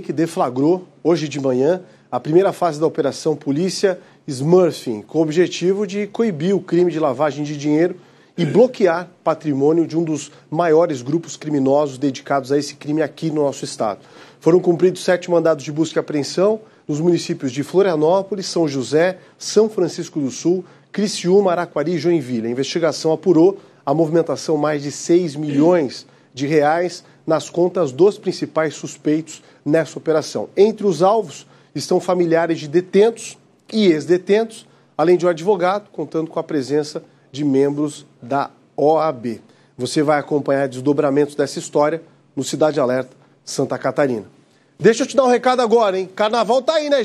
que deflagrou hoje de manhã a primeira fase da operação Polícia Smurfing, com o objetivo de coibir o crime de lavagem de dinheiro e bloquear patrimônio de um dos maiores grupos criminosos dedicados a esse crime aqui no nosso estado. Foram cumpridos sete mandados de busca e apreensão nos municípios de Florianópolis, São José, São Francisco do Sul, Criciúma, Araquari e Joinville. A investigação apurou a movimentação mais de 6 milhões de reais nas contas dos principais suspeitos nessa operação. Entre os alvos estão familiares de detentos e ex-detentos, além de um advogado, contando com a presença de membros da OAB. Você vai acompanhar desdobramentos dessa história no Cidade Alerta Santa Catarina. Deixa eu te dar um recado agora, hein? Carnaval tá aí, né, gente?